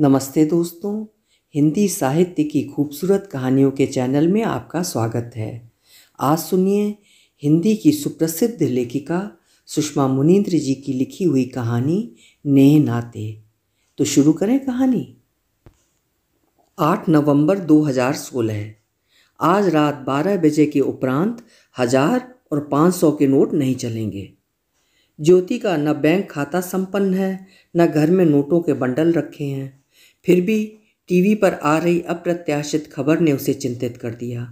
नमस्ते दोस्तों हिंदी साहित्य की खूबसूरत कहानियों के चैनल में आपका स्वागत है आज सुनिए हिंदी की सुप्रसिद्ध लेखिका सुषमा मुनिंद्र जी की लिखी हुई कहानी नेह नाते तो शुरू करें कहानी 8 नवंबर 2016 आज रात 12 बजे के उपरांत हजार और 500 के नोट नहीं चलेंगे ज्योति का न बैंक खाता संपन्न है न घर में नोटों के बंडल रखे हैं फिर भी टीवी पर आ रही अप्रत्याशित खबर ने उसे चिंतित कर दिया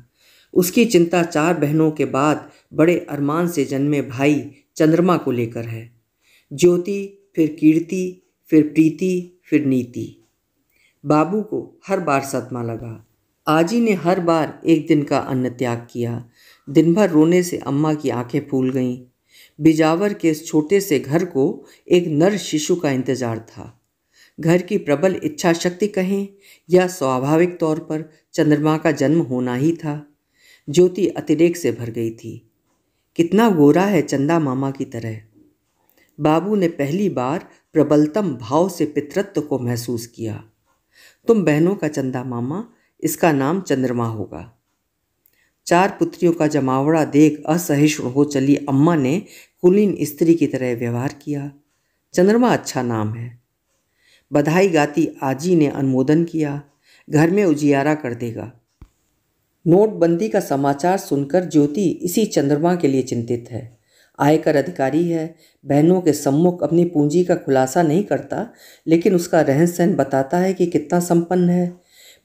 उसकी चिंता चार बहनों के बाद बड़े अरमान से जन्मे भाई चंद्रमा को लेकर है ज्योति फिर कीर्ति फिर प्रीति फिर नीति बाबू को हर बार सदमा लगा आजी ने हर बार एक दिन का अन्न त्याग किया दिन भर रोने से अम्मा की आंखें फूल गईं बिजावर के इस छोटे से घर को एक नर शिशु का इंतजार था घर की प्रबल इच्छा शक्ति कहें या स्वाभाविक तौर पर चंद्रमा का जन्म होना ही था ज्योति अतिरेक से भर गई थी कितना गोरा है चंदा मामा की तरह बाबू ने पहली बार प्रबलतम भाव से पितृत्व को महसूस किया तुम बहनों का चंदा मामा इसका नाम चंद्रमा होगा चार पुत्रियों का जमावड़ा देख असहिष्णु हो चली अम्मा ने कुलीन स्त्री की तरह व्यवहार किया चंद्रमा अच्छा नाम है बधाई गाती आजी ने अनुमोदन किया घर में उजियारा कर देगा नोटबंदी का समाचार सुनकर ज्योति इसी चंद्रमा के लिए चिंतित है आयकर अधिकारी है बहनों के सम्मुख अपनी पूंजी का खुलासा नहीं करता लेकिन उसका रहन सहन बताता है कि कितना संपन्न है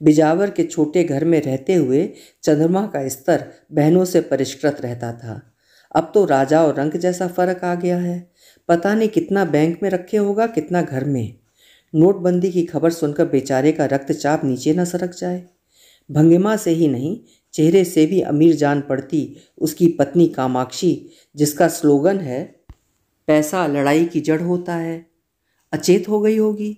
बिजावर के छोटे घर में रहते हुए चंद्रमा का स्तर बहनों से परिष्कृत रहता था अब तो राजा और रंग जैसा फर्क आ गया है पता नहीं कितना बैंक में रखे होगा कितना घर में नोटबंदी की खबर सुनकर बेचारे का रक्तचाप नीचे न सरक जाए भंगिमा से ही नहीं चेहरे से भी अमीर जान पड़ती उसकी पत्नी कामाक्षी जिसका स्लोगन है पैसा लड़ाई की जड़ होता है अचेत हो गई होगी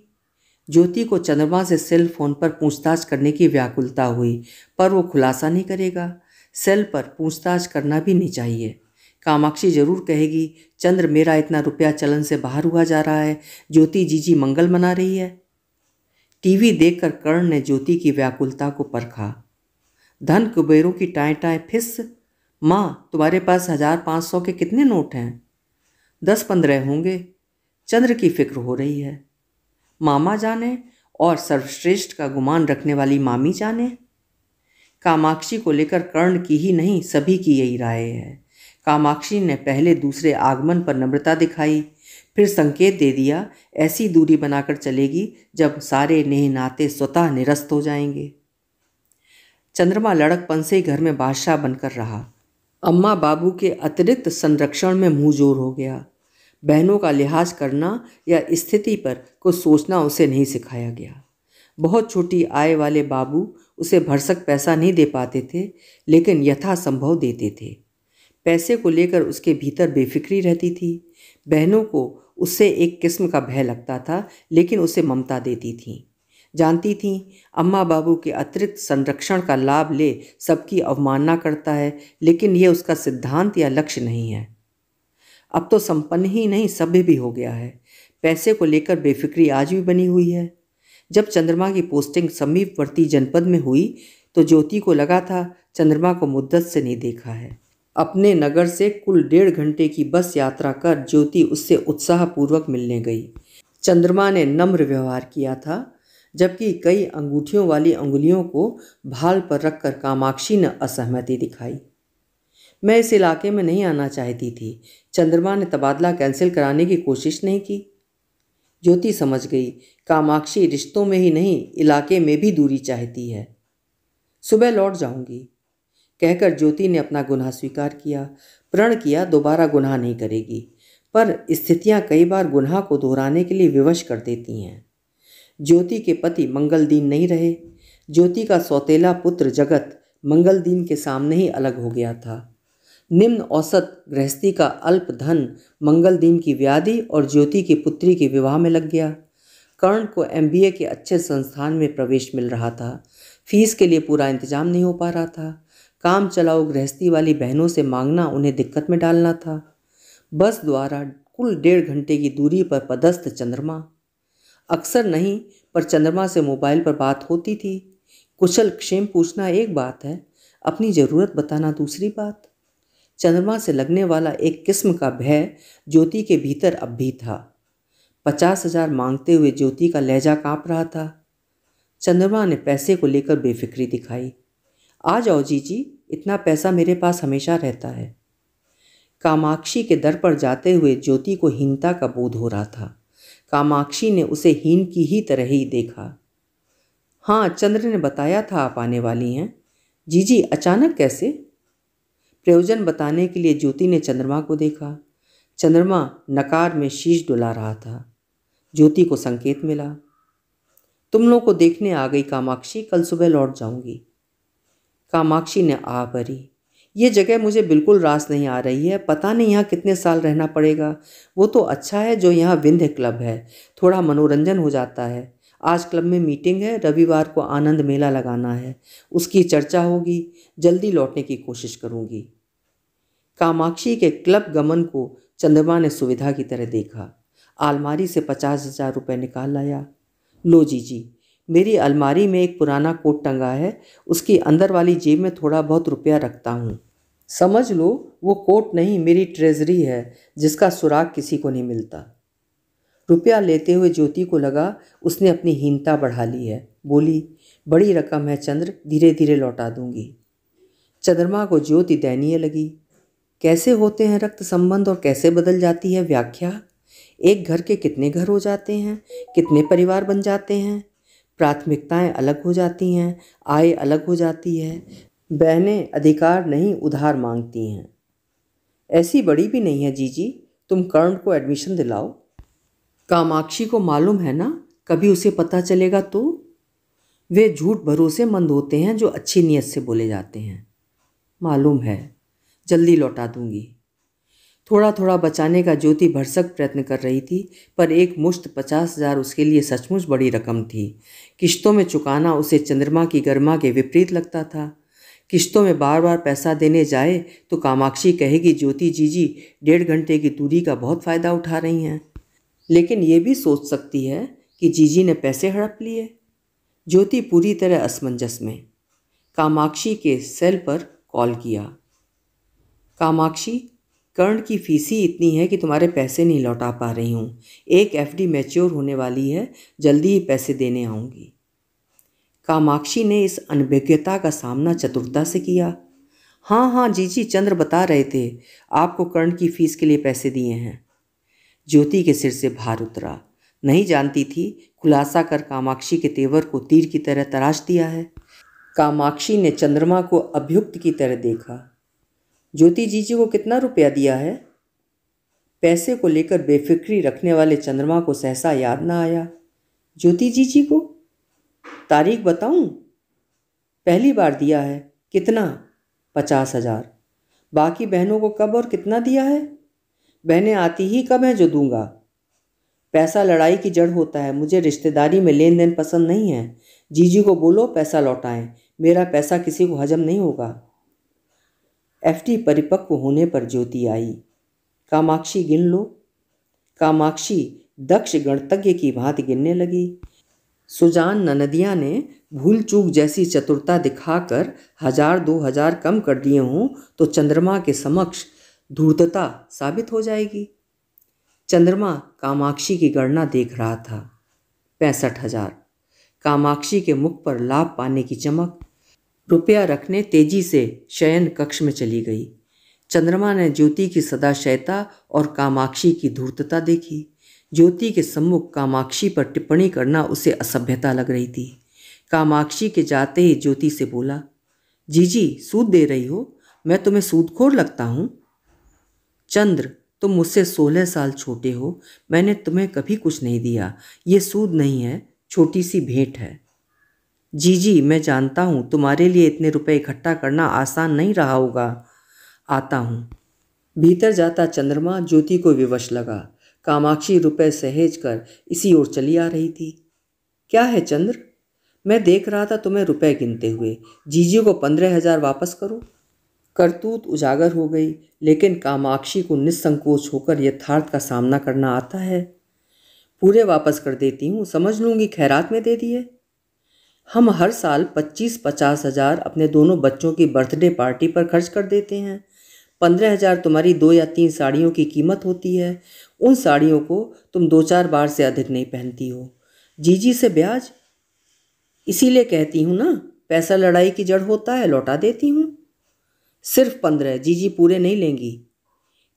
ज्योति को चंद्रमा से सेल फोन पर पूछताछ करने की व्याकुलता हुई पर वो खुलासा नहीं करेगा सेल पर पूछताछ करना भी नहीं चाहिए कामाक्षी जरूर कहेगी चंद्र मेरा इतना रुपया चलन से बाहर हुआ जा रहा है ज्योति जीजी मंगल मना रही है टीवी देखकर कर्ण ने ज्योति की व्याकुलता को परखा धन कुबेरों की टाएँ टाएँ फिस माँ तुम्हारे पास हजार पाँच सौ के कितने नोट हैं दस पंद्रह होंगे चंद्र की फिक्र हो रही है मामा जाने और सर्वश्रेष्ठ का गुमान रखने वाली मामी जाने कामाक्षी को लेकर कर्ण की ही नहीं सभी की यही राय है कामाक्षी ने पहले दूसरे आगमन पर नम्रता दिखाई फिर संकेत दे दिया ऐसी दूरी बनाकर चलेगी जब सारे नेह नाते स्वतः निरस्त हो जाएंगे चंद्रमा लड़कपन से घर में बादशाह बनकर रहा अम्मा बाबू के अतिरिक्त संरक्षण में मुँह जोर हो गया बहनों का लिहाज करना या स्थिति पर कुछ सोचना उसे नहीं सिखाया गया बहुत छोटी आय वाले बाबू उसे भरसक पैसा नहीं दे पाते थे लेकिन यथासंभव देते थे पैसे को लेकर उसके भीतर बेफिक्री रहती थी बहनों को उससे एक किस्म का भय लगता था लेकिन उसे ममता देती थीं जानती थी अम्मा बाबू के अतिरिक्त संरक्षण का लाभ ले सबकी अवमानना करता है लेकिन यह उसका सिद्धांत या लक्ष्य नहीं है अब तो संपन्न ही नहीं सभ्य भी हो गया है पैसे को लेकर बेफिक्री आज भी बनी हुई है जब चंद्रमा की पोस्टिंग समीपवर्ती जनपद में हुई तो ज्योति को लगा था चंद्रमा को मुद्दत से नहीं देखा है अपने नगर से कुल डेढ़ घंटे की बस यात्रा कर ज्योति उससे उत्साहपूर्वक मिलने गई चंद्रमा ने नम्र व्यवहार किया था जबकि कई अंगूठियों वाली उंगुलियों को भाल पर रखकर कामाक्षी ने असहमति दिखाई मैं इस इलाके में नहीं आना चाहती थी चंद्रमा ने तबादला कैंसिल कराने की कोशिश नहीं की ज्योति समझ गई कामाक्षी रिश्तों में ही नहीं इलाके में भी दूरी चाहती है सुबह लौट जाऊंगी कहकर ज्योति ने अपना गुनाह स्वीकार किया प्रण किया दोबारा गुनाह नहीं करेगी पर स्थितियां कई बार गुनाह को दोहराने के लिए विवश कर देती हैं ज्योति के पति मंगल दीन नहीं रहे ज्योति का सौतेला पुत्र जगत मंगल दीन के सामने ही अलग हो गया था निम्न औसत गृहस्थी का अल्प धन मंगल दीन की व्याधि और ज्योति की पुत्री के विवाह में लग गया कर्ण को एमबीए के अच्छे संस्थान में प्रवेश मिल रहा था फीस के लिए पूरा इंतजाम नहीं हो पा रहा था काम चलाओ गृहस्थी वाली बहनों से मांगना उन्हें दिक्कत में डालना था बस द्वारा कुल डेढ़ घंटे की दूरी पर पदस्थ चंद्रमा अक्सर नहीं पर चंद्रमा से मोबाइल पर बात होती थी कुशल क्षेम पूछना एक बात है अपनी ज़रूरत बताना दूसरी बात चंद्रमा से लगने वाला एक किस्म का भय ज्योति के भीतर अब भी था पचास हजार मांगते हुए ज्योति का लहजा कांप रहा था चंद्रमा ने पैसे को लेकर बेफिक्री दिखाई आ जाओ जी जी इतना पैसा मेरे पास हमेशा रहता है कामाक्षी के दर पर जाते हुए ज्योति को हीनता का बोध हो रहा था कामाक्षी ने उसे हीन की ही तरह ही देखा हाँ चंद्र ने बताया था आप आने वाली हैं जी जी अचानक कैसे प्रयोजन बताने के लिए ज्योति ने चंद्रमा को देखा चंद्रमा नकार में शीश डुला रहा था ज्योति को संकेत मिला तुम लोग को देखने आ गई कामाक्षी कल सुबह लौट जाऊंगी कामाक्षी ने आ भरी ये जगह मुझे बिल्कुल रास नहीं आ रही है पता नहीं यहाँ कितने साल रहना पड़ेगा वो तो अच्छा है जो यहाँ विंध्य क्लब है थोड़ा मनोरंजन हो जाता है आज क्लब में मीटिंग है रविवार को आनंद मेला लगाना है उसकी चर्चा होगी जल्दी लौटने की कोशिश करूँगी कामाक्षी के क्लब गमन को चंद्रमा ने सुविधा की तरह देखा आलमारी से पचास हजार रुपये निकाल लाया लो जी जी मेरी अलमारी में एक पुराना कोट टंगा है उसकी अंदर वाली जेब में थोड़ा बहुत रुपया रखता हूँ समझ लो वो कोट नहीं मेरी ट्रेजरी है जिसका सुराग किसी को नहीं मिलता रुपया लेते हुए ज्योति को लगा उसने अपनी हीनता बढ़ा ली है बोली बड़ी रकम है चंद्र धीरे धीरे लौटा दूंगी चंद्रमा को ज्योति दयनीय लगी कैसे होते हैं रक्त संबंध और कैसे बदल जाती है व्याख्या एक घर के कितने घर हो जाते हैं कितने परिवार बन जाते हैं प्राथमिकताएं अलग हो जाती हैं आय अलग हो जाती है बहनें अधिकार नहीं उधार मांगती हैं ऐसी बड़ी भी नहीं है जीजी तुम कर्ण को एडमिशन दिलाओ कामाक्षी को मालूम है ना कभी उसे पता चलेगा तो वे झूठ भरोसेमंद होते हैं जो अच्छी नीयत से बोले जाते हैं मालूम है जल्दी लौटा दूंगी थोड़ा थोड़ा बचाने का ज्योति भरसक प्रयत्न कर रही थी पर एक मुश्त पचास हजार उसके लिए सचमुच बड़ी रकम थी किश्तों में चुकाना उसे चंद्रमा की गर्मा के विपरीत लगता था किश्तों में बार बार पैसा देने जाए तो कामाक्षी कहेगी ज्योति जी जी डेढ़ घंटे की दूरी का बहुत फ़ायदा उठा रही हैं लेकिन ये भी सोच सकती है कि जीजी ने पैसे हड़प लिए ज्योति पूरी तरह असमंजस में कामाक्षी के सेल पर कॉल किया कामाक्षी कर्ण की फ़ीसी इतनी है कि तुम्हारे पैसे नहीं लौटा पा रही हूँ एक एफडी मैच्योर होने वाली है जल्दी ही पैसे देने आऊँगी कामाक्षी ने इस अनभिज्ञता का सामना चतुरता से किया हाँ हाँ जी जी चंद्र बता रहे थे आपको कर्ण की फीस के लिए पैसे दिए हैं ज्योति के सिर से भार उतरा नहीं जानती थी खुलासा कर कामाक्षी के तेवर को तीर की तरह तराश दिया है कामाक्षी ने चंद्रमा को अभ्युक्त की तरह देखा ज्योति जी जी को कितना रुपया दिया है पैसे को लेकर बेफिक्री रखने वाले चंद्रमा को सहसा याद ना आया ज्योति जी जी को तारीख बताऊं? पहली बार दिया है कितना पचास हजार बाकी बहनों को कब और कितना दिया है बहनें आती ही कब हैं जो दूंगा पैसा लड़ाई की जड़ होता है मुझे रिश्तेदारी में लेन देन पसंद नहीं है जीजी को बोलो पैसा लौटाएं मेरा पैसा किसी को हजम नहीं होगा एफडी परिपक्व होने पर ज्योति आई कामाक्षी गिन लो कामाक्षी दक्ष गणतज्ञ की भांति गिनने लगी सुजान ननदिया ने भूल चूक जैसी चतुरता दिखाकर हजार दो हजार कम कर दिए हों तो चंद्रमा के समक्ष धूर्तता साबित हो जाएगी चंद्रमा कामाक्षी की गणना देख रहा था पैंसठ हजार कामाक्षी के मुख पर लाभ पाने की चमक रुपया रखने तेजी से शयन कक्ष में चली गई चंद्रमा ने ज्योति की सदाशयता और कामाक्षी की धूर्तता देखी ज्योति के सम्मुख कामाक्षी पर टिप्पणी करना उसे असभ्यता लग रही थी कामाक्षी के जाते ही ज्योति से बोला जी जी सूद दे रही हो मैं तुम्हें सूदखोर लगता हूँ चंद्र तुम मुझसे सोलह साल छोटे हो मैंने तुम्हें कभी कुछ नहीं दिया ये सूद नहीं है छोटी सी भेंट है जी जी मैं जानता हूँ तुम्हारे लिए इतने रुपए इकट्ठा करना आसान नहीं रहा होगा आता हूँ भीतर जाता चंद्रमा ज्योति को विवश लगा कामाक्षी रुपए सहेज कर इसी ओर चली आ रही थी क्या है चंद्र मैं देख रहा था तुम्हें रुपए गिनते हुए जीजी को पंद्रह हजार वापस करो करतूत उजागर हो गई लेकिन कामाक्षी को निसंकोच होकर यथार्थ का सामना करना आता है पूरे वापस कर देती हूँ समझ लूँगी खैरात में दे दिए हम हर साल पच्चीस पचास हज़ार अपने दोनों बच्चों की बर्थडे पार्टी पर खर्च कर देते हैं पंद्रह हज़ार तुम्हारी दो या तीन साड़ियों की कीमत होती है उन साड़ियों को तुम दो चार बार से अधिक नहीं पहनती हो जीजी से ब्याज इसीलिए कहती हूँ ना पैसा लड़ाई की जड़ होता है लौटा देती हूँ सिर्फ पंद्रह जीजी पूरे नहीं लेंगी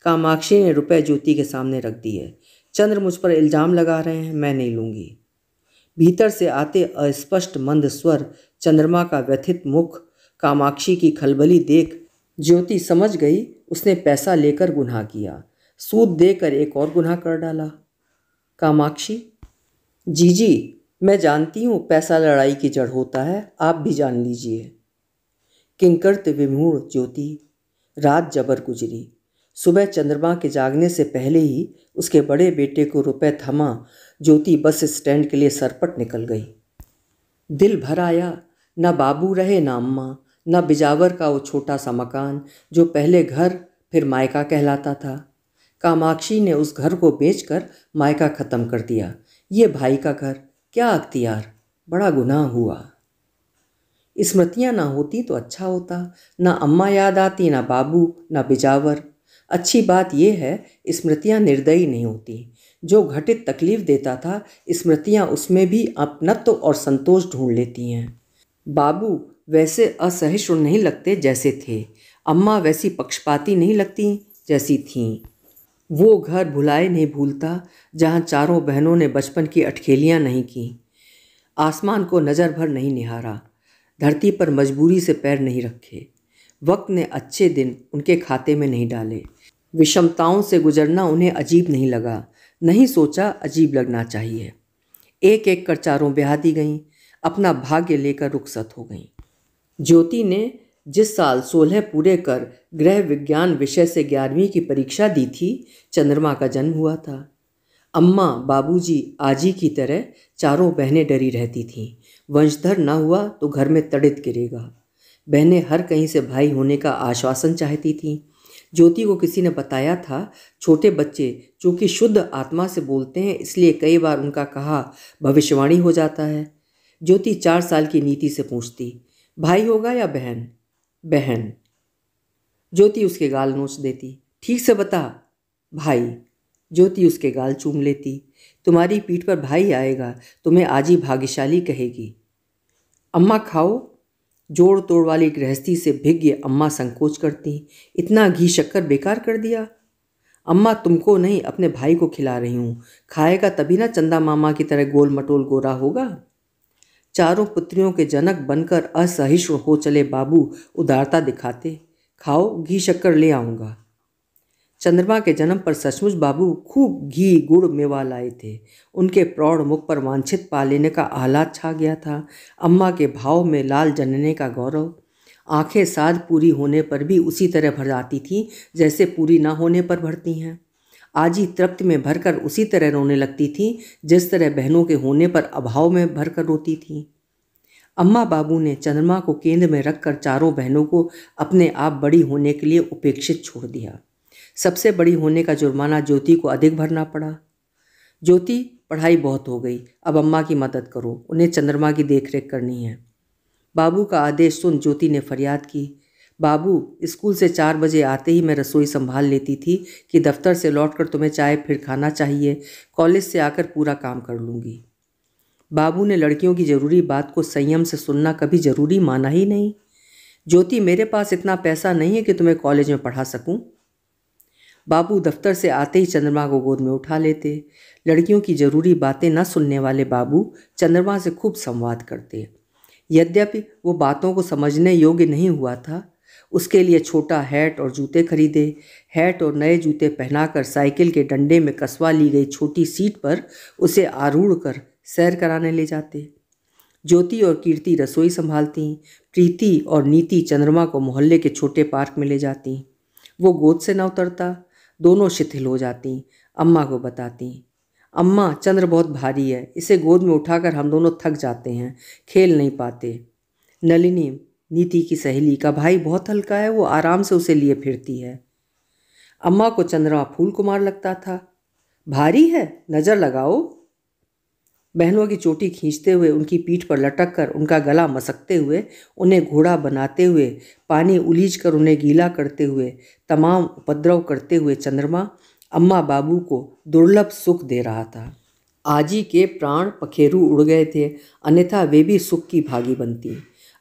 कामाक्षी ने रुपए ज्योति के सामने रख दिए चंद्र मुझ पर इल्ज़ाम लगा रहे हैं मैं नहीं लूँगी भीतर से आते अस्पष्ट मंद स्वर चंद्रमा का व्यथित मुख कामाक्षी की खलबली देख ज्योति समझ गई उसने पैसा लेकर गुनाह किया सूद देकर एक और गुनाह कर डाला कामाक्षी जी जी मैं जानती हूँ पैसा लड़ाई की जड़ होता है आप भी जान लीजिए किंकर्त विमूढ़ ज्योति रात जबर गुजरी सुबह चंद्रमा के जागने से पहले ही उसके बड़े बेटे को रुपए थमा ज्योति बस स्टैंड के लिए सरपट निकल गई दिल भर आया ना बाबू रहे ना अम्मा ना बिजावर का वो छोटा सा मकान जो पहले घर फिर मायका कहलाता था कामाक्षी ने उस घर को बेचकर मायका ख़त्म कर दिया ये भाई का घर क्या अख्तियार बड़ा गुनाह हुआ स्मृतियाँ ना होती तो अच्छा होता ना अम्मा याद आती ना बाबू ना बिजावर अच्छी बात यह है स्मृतियाँ निर्दयी नहीं होती जो घटित तकलीफ देता था स्मृतियाँ उसमें भी अपनत्व और संतोष ढूंढ लेती हैं बाबू वैसे असहिष्णु नहीं लगते जैसे थे अम्मा वैसी पक्षपाती नहीं लगती जैसी थीं वो घर भुलाए नहीं भूलता जहाँ चारों बहनों ने बचपन की अटखेलियाँ नहीं की आसमान को नज़र भर नहीं निहारा धरती पर मजबूरी से पैर नहीं रखे वक्त ने अच्छे दिन उनके खाते में नहीं डाले विषमताओं से गुजरना उन्हें अजीब नहीं लगा नहीं सोचा अजीब लगना चाहिए एक एक कर चारों ब्याह दी गईं अपना भाग्य लेकर रुखसत हो गईं ज्योति ने जिस साल सोलह पूरे कर गृह विज्ञान विषय से ग्यारहवीं की परीक्षा दी थी चंद्रमा का जन्म हुआ था अम्मा बाबूजी आजी की तरह चारों बहनें डरी रहती थीं वंशधर ना हुआ तो घर में तड़ित गिरेगा बहनें हर कहीं से भाई होने का आश्वासन चाहती थीं ज्योति को किसी ने बताया था छोटे बच्चे जो कि शुद्ध आत्मा से बोलते हैं इसलिए कई बार उनका कहा भविष्यवाणी हो जाता है ज्योति चार साल की नीति से पूछती भाई होगा या बहन बहन ज्योति उसके गाल नोच देती ठीक से बता भाई ज्योति उसके गाल चूम लेती तुम्हारी पीठ पर भाई आएगा तुम्हें आज ही भाग्यशाली कहेगी अम्मा खाओ जोड़ तोड़ वाली गृहस्थी से भिज्ञ अम्मा संकोच करती इतना घी शक्कर बेकार कर दिया अम्मा तुमको नहीं अपने भाई को खिला रही हूँ खाएगा तभी ना चंदा मामा की तरह गोल मटोल गोरा होगा चारों पुत्रियों के जनक बनकर असहिष्णु हो चले बाबू उदारता दिखाते खाओ घी शक्कर ले आऊँगा चंद्रमा के जन्म पर सचमुच बाबू खूब घी गुड़ मेवा लाए थे उनके प्रौढ़ मुख पर वांछित पा लेने का आह्लाद छा गया था अम्मा के भाव में लाल जनने का गौरव आंखें साध पूरी होने पर भी उसी तरह भर जाती थी जैसे पूरी ना होने पर भरती हैं आजी तृप्ति में भरकर उसी तरह रोने लगती थी जिस तरह बहनों के होने पर अभाव में भरकर रोती थी अम्मा बाबू ने चंद्रमा को केंद्र में रखकर चारों बहनों को अपने आप बड़ी होने के लिए उपेक्षित छोड़ दिया सबसे बड़ी होने का जुर्माना ज्योति को अधिक भरना पड़ा ज्योति पढ़ाई बहुत हो गई अब अम्मा की मदद करो उन्हें चंद्रमा की देखरेख करनी है बाबू का आदेश सुन ज्योति ने फरियाद की बाबू स्कूल से चार बजे आते ही मैं रसोई संभाल लेती थी कि दफ्तर से लौटकर तुम्हें चाय फिर खाना चाहिए कॉलेज से आकर पूरा काम कर लूँगी बाबू ने लड़कियों की ज़रूरी बात को संयम से सुनना कभी ज़रूरी माना ही नहीं ज्योति मेरे पास इतना पैसा नहीं है कि तुम्हें कॉलेज में पढ़ा सकूँ बाबू दफ्तर से आते ही चंद्रमा को गोद में उठा लेते लड़कियों की जरूरी बातें न सुनने वाले बाबू चंद्रमा से खूब संवाद करते यद्यपि वो बातों को समझने योग्य नहीं हुआ था उसके लिए छोटा हैट और जूते खरीदे हैट और नए जूते पहनाकर साइकिल के डंडे में कसवा ली गई छोटी सीट पर उसे आरूढ़ कर सैर कराने ले जाते ज्योति और कीर्ति रसोई संभालती प्रीति और नीति चंद्रमा को मोहल्ले के छोटे पार्क में ले जाती वो गोद से न उतरता दोनों शिथिल हो जाती अम्मा को बताती अम्मा चंद्र बहुत भारी है इसे गोद में उठाकर हम दोनों थक जाते हैं खेल नहीं पाते नलिनी नीति की सहेली का भाई बहुत हल्का है वो आराम से उसे लिए फिरती है अम्मा को चंद्रमा फूल कुमार लगता था भारी है नज़र लगाओ बहनों की चोटी खींचते हुए उनकी पीठ पर लटक कर उनका गला मसकते हुए उन्हें घोड़ा बनाते हुए पानी उलीझ कर उन्हें गीला करते हुए तमाम उपद्रव करते हुए चंद्रमा अम्मा बाबू को दुर्लभ सुख दे रहा था आजी के प्राण पखेरु उड़ गए थे अन्यथा वे भी सुख की भागी बनती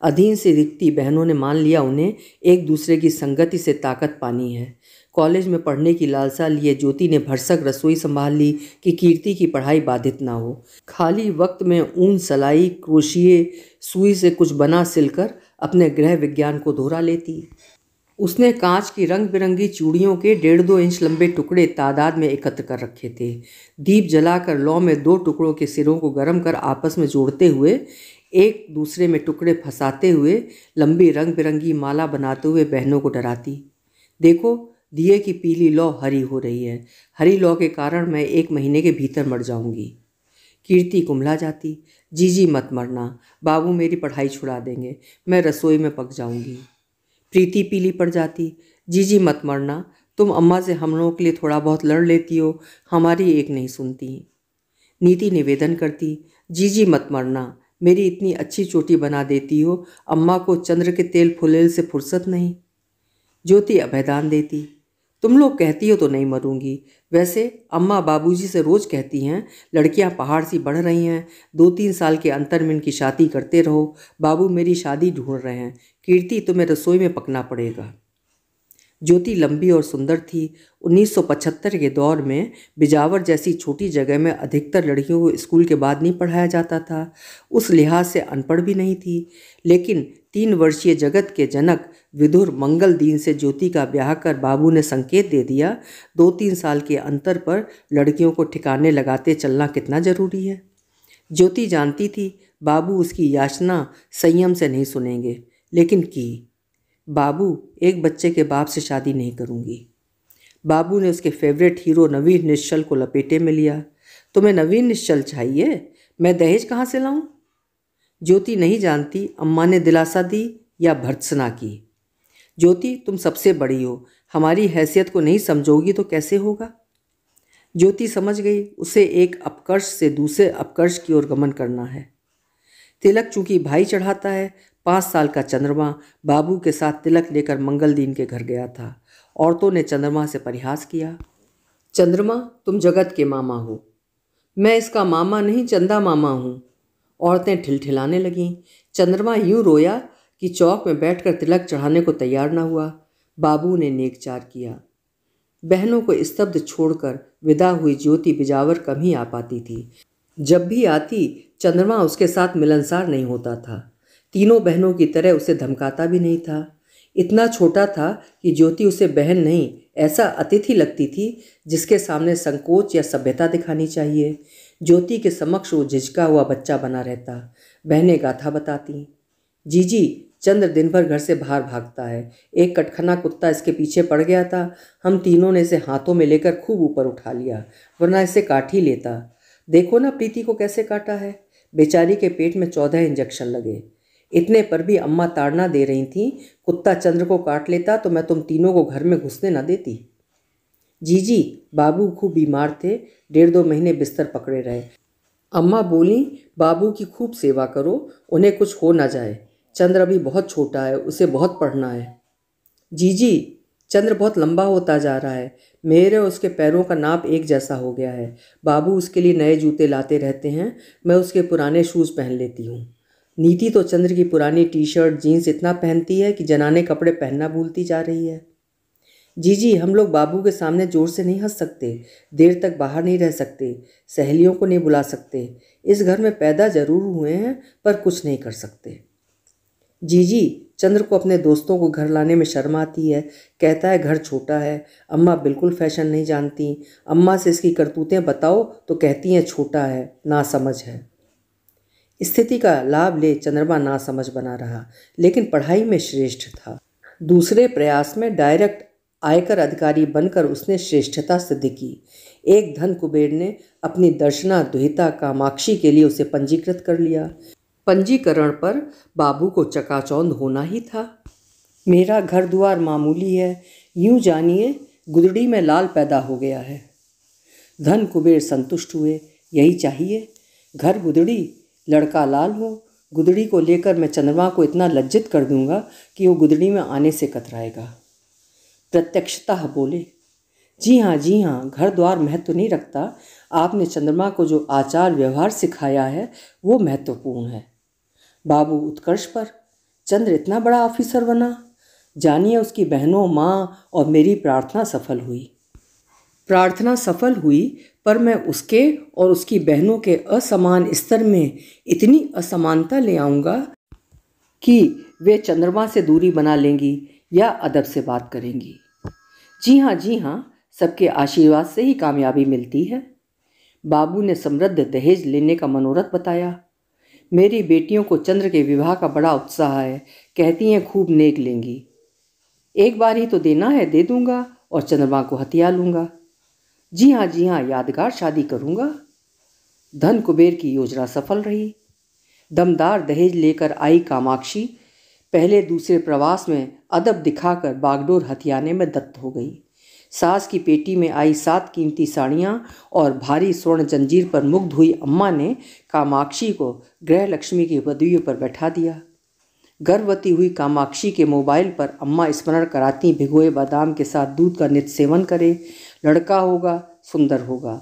अधीन से दिखती बहनों ने मान लिया उन्हें एक दूसरे की संगति से ताकत पानी है कॉलेज में पढ़ने की लालसा लिए ज्योति ने भरसक रसोई संभाल ली कि कीर्ति की पढ़ाई बाधित ना हो खाली वक्त में ऊन सलाई क्रोशिए सुई से कुछ बना सिलकर अपने गृह विज्ञान को दोहरा लेती उसने कांच की रंग बिरंगी चूड़ियों के डेढ़ दो इंच लंबे टुकड़े तादाद में एकत्र कर रखे थे दीप जलाकर लौ में दो टुकड़ों के सिरों को गर्म कर आपस में जोड़ते हुए एक दूसरे में टुकड़े फंसाते हुए लंबी रंग बिरंगी माला बनाते हुए बहनों को डराती देखो दिए की पीली लौ हरी हो रही है हरी लौ के कारण मैं एक महीने के भीतर मर जाऊंगी कीर्ति कुमला जाती जी जी मत मरना बाबू मेरी पढ़ाई छुड़ा देंगे मैं रसोई में पक जाऊंगी प्रीति पीली पड़ जाती जी जी मत मरना तुम अम्मा से हम लोगों के लिए थोड़ा बहुत लड़ लेती हो हमारी एक नहीं सुनती नीति निवेदन करती जी जी मत मरना मेरी इतनी अच्छी चोटी बना देती हो अम्मा को चंद्र के तेल फुलेल से फुर्सत नहीं ज्योति अभेदान देती तुम लोग कहती हो तो नहीं मरूंगी वैसे अम्मा बाबूजी से रोज़ कहती हैं लड़कियां पहाड़ सी बढ़ रही हैं दो तीन साल के अंतर में इनकी शादी करते रहो बाबू मेरी शादी ढूंढ रहे हैं कीर्ति तुम्हें रसोई में पकना पड़ेगा ज्योति लंबी और सुंदर थी 1975 के दौर में बिजावर जैसी छोटी जगह में अधिकतर लड़कियों को स्कूल के बाद नहीं पढ़ाया जाता था उस लिहाज से अनपढ़ भी नहीं थी लेकिन तीन वर्षीय जगत के जनक विदुर मंगल दीन से ज्योति का ब्याह कर बाबू ने संकेत दे दिया दो तीन साल के अंतर पर लड़कियों को ठिकाने लगाते चलना कितना ज़रूरी है ज्योति जानती थी बाबू उसकी याचना संयम से नहीं सुनेंगे लेकिन की बाबू एक बच्चे के बाप से शादी नहीं करूँगी बाबू ने उसके फेवरेट हीरो नवीन निश्चल को लपेटे में लिया तुम्हें नवीन निश्चल चाहिए मैं दहेज कहाँ से लाऊं? ज्योति नहीं जानती अम्मा ने दिलासा दी या भर्त्सना की ज्योति तुम सबसे बड़ी हो हमारी हैसियत को नहीं समझोगी तो कैसे होगा ज्योति समझ गई उसे एक अपकर्ष से दूसरे अपकर्ष की ओर गमन करना है तिलक चूंकि भाई चढ़ाता है पाँच साल का चंद्रमा बाबू के साथ तिलक लेकर मंगल दीन के घर गया था औरतों ने चंद्रमा से परिहास किया चंद्रमा तुम जगत के मामा हो मैं इसका मामा नहीं चंदा मामा हूँ औरतें ठिलठिलाने लगीं चंद्रमा यूं रोया कि चौक में बैठकर तिलक चढ़ाने को तैयार ना हुआ बाबू ने नेकचार किया बहनों को स्तब्ध छोड़कर विदा हुई ज्योति बिजावर कम ही आ पाती थी जब भी आती चंद्रमा उसके साथ मिलनसार नहीं होता था तीनों बहनों की तरह उसे धमकाता भी नहीं था इतना छोटा था कि ज्योति उसे बहन नहीं ऐसा अतिथि लगती थी जिसके सामने संकोच या सभ्यता दिखानी चाहिए ज्योति के समक्ष वो झिझका हुआ बच्चा बना रहता बहनें गाथा बताती जीजी चंद्र दिन भर घर से बाहर भागता है एक कटखना कुत्ता इसके पीछे पड़ गया था हम तीनों ने इसे हाथों में लेकर खूब ऊपर उठा लिया वरना इसे काट ही लेता देखो ना प्रीति को कैसे काटा है बेचारी के पेट में चौदह इंजेक्शन लगे इतने पर भी अम्मा ताड़ना दे रही थीं कुत्ता चंद्र को काट लेता तो मैं तुम तीनों को घर में घुसने ना देती जीजी बाबू खूब बीमार थे डेढ़ दो महीने बिस्तर पकड़े रहे अम्मा बोली बाबू की खूब सेवा करो उन्हें कुछ हो ना जाए चंद्र अभी बहुत छोटा है उसे बहुत पढ़ना है जीजी चंद्र बहुत लंबा होता जा रहा है मेरे और उसके पैरों का नाप एक जैसा हो गया है बाबू उसके लिए नए जूते लाते रहते हैं मैं उसके पुराने शूज़ पहन लेती हूँ नीति तो चंद्र की पुरानी टी शर्ट जीन्स इतना पहनती है कि जनाने कपड़े पहनना भूलती जा रही है जी जी हम लोग बाबू के सामने ज़ोर से नहीं हंस सकते देर तक बाहर नहीं रह सकते सहेलियों को नहीं बुला सकते इस घर में पैदा ज़रूर हुए हैं पर कुछ नहीं कर सकते जी जी चंद्र को अपने दोस्तों को घर लाने में शर्म आती है कहता है घर छोटा है अम्मा बिल्कुल फैशन नहीं जानती अम्मा से इसकी करतूतें बताओ तो कहती हैं छोटा है ना समझ है स्थिति का लाभ ले चंद्रमा ना समझ बना रहा लेकिन पढ़ाई में श्रेष्ठ था दूसरे प्रयास में डायरेक्ट आयकर अधिकारी बनकर उसने श्रेष्ठता सिद्ध की एक धन कुबेर ने अपनी दर्शना दुहिता कामाक्षी के लिए उसे पंजीकृत कर लिया पंजीकरण पर बाबू को चकाचौंध होना ही था मेरा घर द्वार मामूली है यूं जानिए गुदड़ी में लाल पैदा हो गया है धन कुबेर संतुष्ट हुए यही चाहिए घर गुदड़ी लड़का लाल हो गुदड़ी को लेकर मैं चंद्रमा को इतना लज्जित कर दूंगा कि वो गुदड़ी में आने से कतराएगा प्रत्यक्षतः बोले जी हाँ जी हाँ घर द्वार महत्व नहीं रखता आपने चंद्रमा को जो आचार व्यवहार सिखाया है वो महत्वपूर्ण है बाबू उत्कर्ष पर चंद्र इतना बड़ा ऑफिसर बना जानिए उसकी बहनों माँ और मेरी प्रार्थना सफल हुई प्रार्थना सफल हुई पर मैं उसके और उसकी बहनों के असमान स्तर में इतनी असमानता ले आऊँगा कि वे चंद्रमा से दूरी बना लेंगी या अदब से बात करेंगी जी हाँ जी हाँ सबके आशीर्वाद से ही कामयाबी मिलती है बाबू ने समृद्ध दहेज लेने का मनोरथ बताया मेरी बेटियों को चंद्र के विवाह का बड़ा उत्साह है कहती हैं खूब नेक लेंगी एक बार ही तो देना है दे दूंगा और चंद्रमा को हथिया लूंगा जी हाँ जी हाँ यादगार शादी करूँगा धन कुबेर की योजना सफल रही दमदार दहेज लेकर आई कामाक्षी पहले दूसरे प्रवास में अदब दिखाकर बागडोर हथियाने में दत्त हो गई सास की पेटी में आई सात कीमती साड़ियाँ और भारी स्वर्ण जंजीर पर मुग्ध हुई अम्मा ने कामाक्षी को गृह लक्ष्मी की पदवी पर बैठा दिया गर्भवती हुई कामाक्षी के मोबाइल पर अम्मा स्मरण कराती भिगोए बादाम के साथ दूध का नित सेवन करें लड़का होगा सुंदर होगा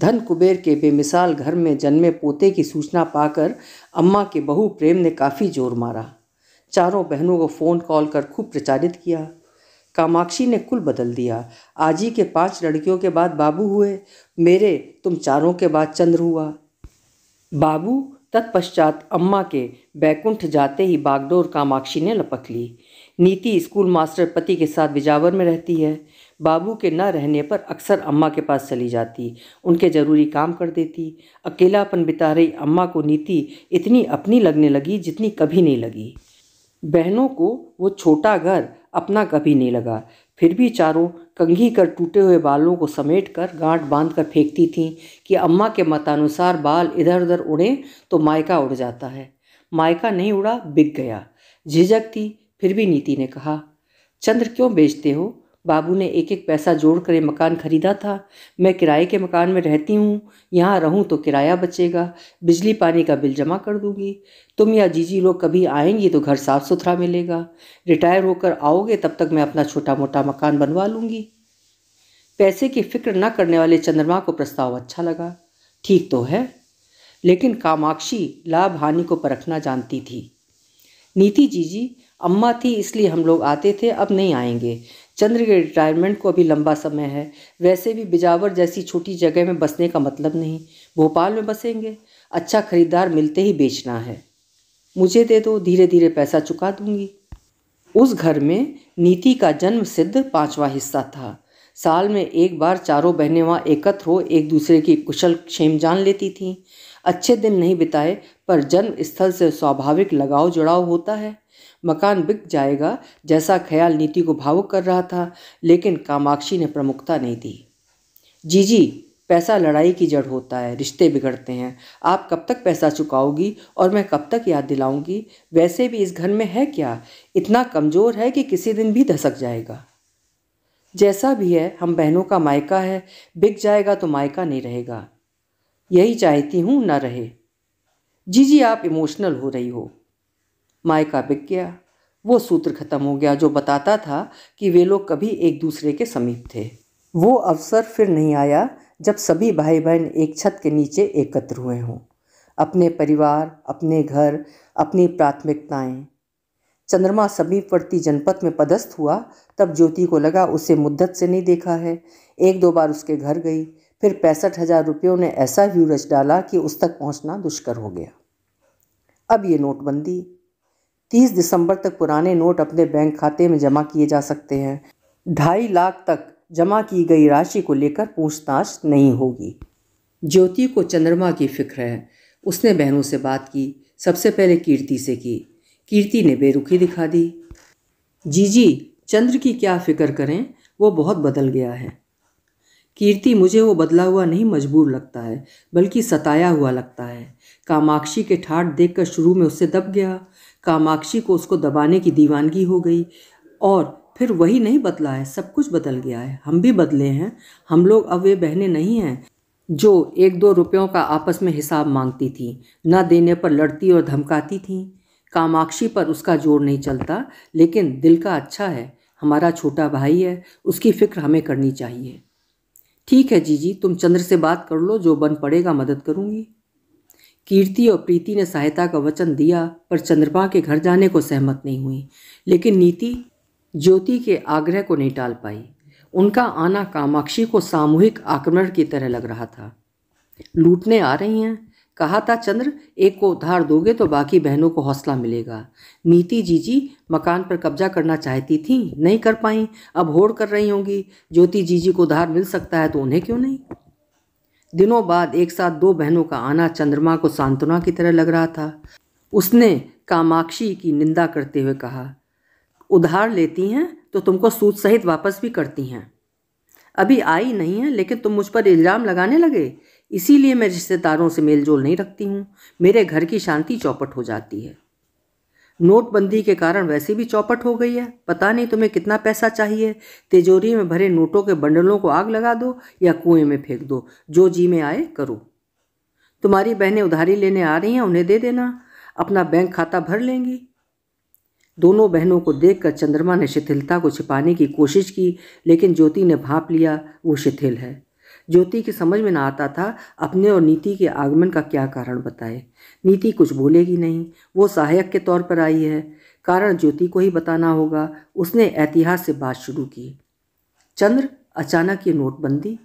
धन कुबेर के बेमिसाल घर में जन्मे पोते की सूचना पाकर अम्मा के बहु प्रेम ने काफ़ी जोर मारा चारों बहनों को फ़ोन कॉल कर खूब प्रचारित किया कामाक्षी ने कुल बदल दिया आजी के पांच लड़कियों के बाद बाबू हुए मेरे तुम चारों के बाद चंद्र हुआ बाबू तत्पश्चात अम्मा के बैकुंठ जाते ही बागडोर कामाक्षी ने लपक ली नीति स्कूल मास्टर पति के साथ बिजावर में रहती है बाबू के न रहने पर अक्सर अम्मा के पास चली जाती उनके ज़रूरी काम कर देती अकेलापन बिता रही अम्मा को नीति इतनी अपनी लगने लगी जितनी कभी नहीं लगी बहनों को वो छोटा घर अपना कभी नहीं लगा फिर भी चारों कंघी कर टूटे हुए बालों को समेट कर गांठ बांध कर फेंकती थीं कि अम्मा के मतानुसार बाल इधर उधर उड़ें तो मायका उड़ जाता है मायका नहीं उड़ा बिक गया झिझक थी फिर भी नीति ने कहा चंद्र क्यों बेचते हो बाबू ने एक एक पैसा जोड़ कर मकान खरीदा था मैं किराए के मकान में रहती हूँ यहाँ रहूँ तो किराया बचेगा बिजली पानी का बिल जमा कर दूँगी तुम या जीजी लोग कभी आएंगी तो घर साफ सुथरा मिलेगा रिटायर होकर आओगे तब तक मैं अपना छोटा मोटा मकान बनवा लूँगी पैसे की फिक्र न करने वाले चंद्रमा को प्रस्ताव अच्छा लगा ठीक तो है लेकिन कामाक्षी लाभ हानि को परखना जानती थी नीति जीजी अम्मा थी इसलिए हम लोग आते थे अब नहीं आएंगे चंद्र के रिटायरमेंट को अभी लंबा समय है वैसे भी बिजावर जैसी छोटी जगह में बसने का मतलब नहीं भोपाल में बसेंगे अच्छा खरीदार मिलते ही बेचना है मुझे दे दो धीरे धीरे पैसा चुका दूंगी उस घर में नीति का जन्म सिद्ध पाँचवा हिस्सा था साल में एक बार चारों बहनें वहाँ एकत्र हो एक दूसरे की कुशल क्षेम जान लेती थीं अच्छे दिन नहीं बिताए पर जन्म स्थल से स्वाभाविक लगाव जुड़ाव होता है मकान बिक जाएगा जैसा ख्याल नीति को भावुक कर रहा था लेकिन कामाक्षी ने प्रमुखता नहीं दी जी जी पैसा लड़ाई की जड़ होता है रिश्ते बिगड़ते हैं आप कब तक पैसा चुकाओगी और मैं कब तक याद दिलाऊंगी वैसे भी इस घर में है क्या इतना कमज़ोर है कि किसी दिन भी धसक जाएगा जैसा भी है हम बहनों का मायका है बिक जाएगा तो मायका नहीं रहेगा यही चाहती हूँ ना रहे जी जी आप इमोशनल हो रही हो मायका बिक गया वो सूत्र खत्म हो गया जो बताता था कि वे लोग कभी एक दूसरे के समीप थे वो अवसर फिर नहीं आया जब सभी भाई बहन एक छत के नीचे एकत्र हुए हों अपने परिवार अपने घर अपनी प्राथमिकताएं चंद्रमा समीपवर्ती जनपद में पदस्थ हुआ तब ज्योति को लगा उसे मुद्दत से नहीं देखा है एक दो बार उसके घर गई फिर पैंसठ हजार रुपयों ने ऐसा व्यू डाला कि उस तक पहुंचना दुष्कर हो गया अब ये नोटबंदी तीस दिसंबर तक पुराने नोट अपने बैंक खाते में जमा किए जा सकते हैं ढाई लाख तक जमा की गई राशि को लेकर पूछताछ नहीं होगी ज्योति को चंद्रमा की फिक्र है उसने बहनों से बात की सबसे पहले कीर्ति से की कीर्ति ने बेरुखी दिखा दी जी जी चंद्र की क्या फिक्र करें वो बहुत बदल गया है कीर्ति मुझे वो बदला हुआ नहीं मजबूर लगता है बल्कि सताया हुआ लगता है कामाक्षी के ठाट देखकर शुरू में उससे दब गया कामाक्षी को उसको दबाने की दीवानगी हो गई और फिर वही नहीं बदला है सब कुछ बदल गया है हम भी बदले हैं हम लोग अब वे बहने नहीं हैं जो एक दो रुपयों का आपस में हिसाब मांगती थी न देने पर लड़ती और धमकाती थी कामाक्षी पर उसका जोर नहीं चलता लेकिन दिल का अच्छा है हमारा छोटा भाई है उसकी फ़िक्र हमें करनी चाहिए ठीक है जीजी तुम चंद्र से बात कर लो जो बन पड़ेगा मदद करूँगी कीर्ति और प्रीति ने सहायता का वचन दिया पर चंद्रमा के घर जाने को सहमत नहीं हुई लेकिन नीति ज्योति के आग्रह को नहीं टाल पाई उनका आना कामाक्षी को सामूहिक आक्रमण की तरह लग रहा था लूटने आ रही हैं कहा था चंद्र एक को उधार दोगे तो बाकी बहनों को हौसला मिलेगा नीति जीजी मकान पर कब्जा करना चाहती थी नहीं कर पाई अब होड़ कर रही होंगी ज्योति जीजी को उधार मिल सकता है तो उन्हें क्यों नहीं दिनों बाद एक साथ दो बहनों का आना चंद्रमा को सांत्वना की तरह लग रहा था उसने कामाक्षी की निंदा करते हुए कहा उधार लेती हैं तो तुमको सूद सहित वापस भी करती हैं अभी आई नहीं है लेकिन तुम मुझ पर इल्ज़ाम लगाने लगे इसीलिए मैं रिश्तेदारों से मेलजोल नहीं रखती हूँ मेरे घर की शांति चौपट हो जाती है नोटबंदी के कारण वैसे भी चौपट हो गई है पता नहीं तुम्हें कितना पैसा चाहिए तिजोरी में भरे नोटों के बंडलों को आग लगा दो या कुएं में फेंक दो जो जी में आए करो तुम्हारी बहनें उधारी लेने आ रही हैं उन्हें दे देना अपना बैंक खाता भर लेंगी दोनों बहनों को देखकर चंद्रमा ने शिथिलता को छिपाने की कोशिश की लेकिन ज्योति ने भाप लिया वो शिथिल है ज्योति के समझ में ना आता था अपने और नीति के आगमन का क्या कारण बताए नीति कुछ बोलेगी नहीं वो सहायक के तौर पर आई है कारण ज्योति को ही बताना होगा उसने ऐतिहास से बात शुरू की चंद्र अचानक ये नोटबंदी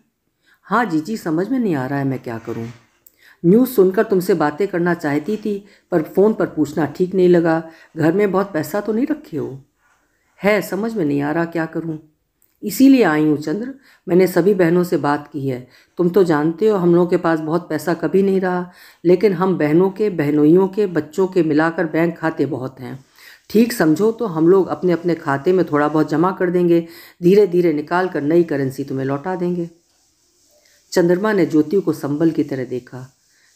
हाँ जी जी समझ में नहीं आ रहा है मैं क्या करूँ न्यूज़ सुनकर तुमसे बातें करना चाहती थी पर फ़ोन पर पूछना ठीक नहीं लगा घर में बहुत पैसा तो नहीं रखे हो है समझ में नहीं आ रहा क्या करूँ इसीलिए आई हूँ चंद्र मैंने सभी बहनों से बात की है तुम तो जानते हो हम लोगों के पास बहुत पैसा कभी नहीं रहा लेकिन हम बहनों के बहनोइयों के बच्चों के मिलाकर बैंक खाते बहुत हैं ठीक समझो तो हम लोग अपने अपने खाते में थोड़ा बहुत जमा कर देंगे धीरे धीरे निकाल कर नई करेंसी तुम्हें लौटा देंगे चंद्रमा ने ज्योति को संबल की तरह देखा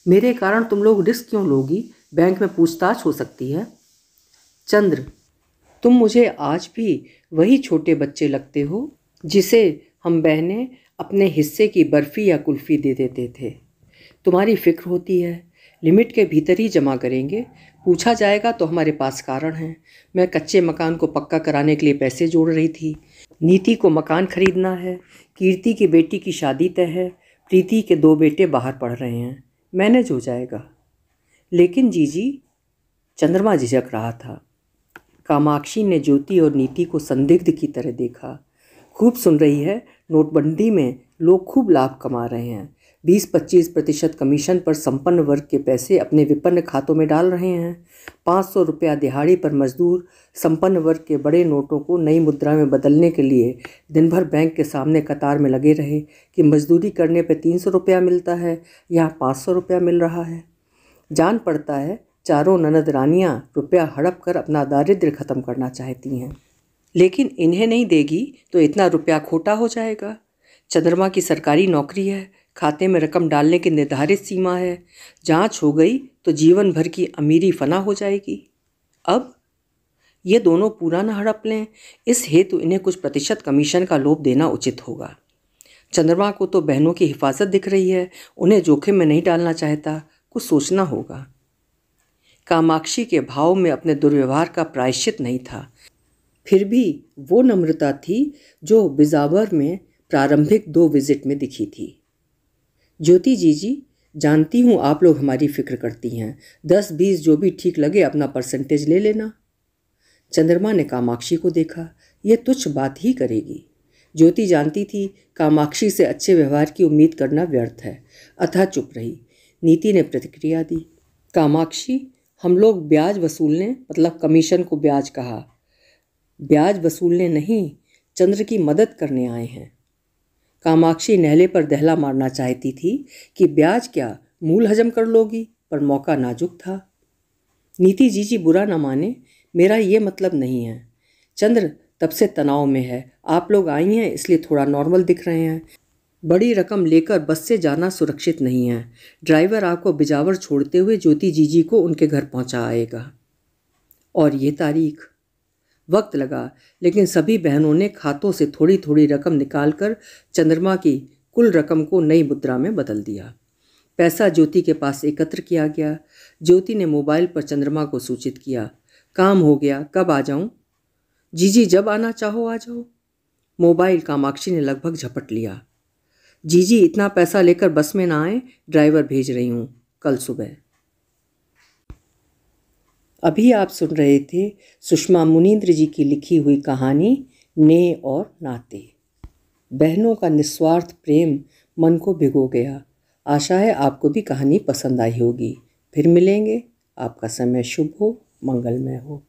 मेरे कारण तुम लोग रिस्क क्यों लोगी बैंक में पूछताछ हो सकती है चंद्र तुम मुझे आज भी वही छोटे बच्चे लगते हो जिसे हम बहनें अपने हिस्से की बर्फ़ी या कुल्फ़ी दे देते थे तुम्हारी फ़िक्र होती है लिमिट के भीतर ही जमा करेंगे पूछा जाएगा तो हमारे पास कारण हैं मैं कच्चे मकान को पक्का कराने के लिए पैसे जोड़ रही थी नीति को मकान खरीदना है कीर्ति की बेटी की शादी तय है प्रीति के दो बेटे बाहर पढ़ रहे हैं मैनेज हो जाएगा लेकिन जीजी चंद्रमा झिझक रहा था कामाक्षी ने ज्योति और नीति को संदिग्ध की तरह देखा खूब सुन रही है नोटबंदी में लोग खूब लाभ कमा रहे हैं 20-25 प्रतिशत कमीशन पर संपन्न वर्ग के पैसे अपने विपन्न खातों में डाल रहे हैं पाँच सौ रुपया दिहाड़ी पर मजदूर संपन्न वर्ग के बड़े नोटों को नई मुद्रा में बदलने के लिए दिन भर बैंक के सामने कतार में लगे रहे कि मजदूरी करने पर तीन सौ रुपया मिलता है यहाँ पाँच सौ रुपया मिल रहा है जान पड़ता है चारों ननद रानियाँ रुपया हड़प कर अपना दारिद्र्य ख़त्म करना चाहती हैं लेकिन इन्हें नहीं देगी तो इतना रुपया खोटा हो जाएगा चंद्रमा की सरकारी नौकरी है खाते में रकम डालने की निर्धारित सीमा है जांच हो गई तो जीवन भर की अमीरी फना हो जाएगी अब ये दोनों पूरा न हड़प लें इस हेतु इन्हें कुछ प्रतिशत कमीशन का लोभ देना उचित होगा चंद्रमा को तो बहनों की हिफाजत दिख रही है उन्हें जोखिम में नहीं डालना चाहता कुछ सोचना होगा कामाक्षी के भाव में अपने दुर्व्यवहार का प्रायश्चित नहीं था फिर भी वो नम्रता थी जो बिजावर में प्रारंभिक दो विजिट में दिखी थी ज्योति जी जी जानती हूँ आप लोग हमारी फ़िक्र करती हैं दस बीस जो भी ठीक लगे अपना परसेंटेज ले लेना चंद्रमा ने कामाक्षी को देखा यह तुच्छ बात ही करेगी ज्योति जानती थी कामाक्षी से अच्छे व्यवहार की उम्मीद करना व्यर्थ है अतः चुप रही नीति ने प्रतिक्रिया दी कामाक्षी हम लोग ब्याज वसूलने मतलब कमीशन को ब्याज कहा ब्याज वसूलने नहीं चंद्र की मदद करने आए हैं कामाक्षी नहले पर दहला मारना चाहती थी कि ब्याज क्या मूल हजम कर लोगी पर मौका नाजुक था नीति जी जी बुरा ना माने मेरा ये मतलब नहीं है चंद्र तब से तनाव में है आप लोग आई हैं इसलिए थोड़ा नॉर्मल दिख रहे हैं बड़ी रकम लेकर बस से जाना सुरक्षित नहीं है ड्राइवर आपको बिजावर छोड़ते हुए ज्योति जीजी को उनके घर पहुंचा आएगा और ये तारीख वक्त लगा लेकिन सभी बहनों ने खातों से थोड़ी थोड़ी रकम निकालकर चंद्रमा की कुल रकम को नई मुद्रा में बदल दिया पैसा ज्योति के पास एकत्र किया गया ज्योति ने मोबाइल पर चंद्रमा को सूचित किया काम हो गया कब आ जाऊं जी जी जब आना चाहो आ जाओ मोबाइल कामाक्षी ने लगभग झपट लिया जी जी इतना पैसा लेकर बस में ना आए ड्राइवर भेज रही हूँ कल सुबह अभी आप सुन रहे थे सुषमा मुनिंद्र जी की लिखी हुई कहानी ने और नाते बहनों का निस्वार्थ प्रेम मन को भिगो गया आशा है आपको भी कहानी पसंद आई होगी फिर मिलेंगे आपका समय शुभ हो मंगलमय हो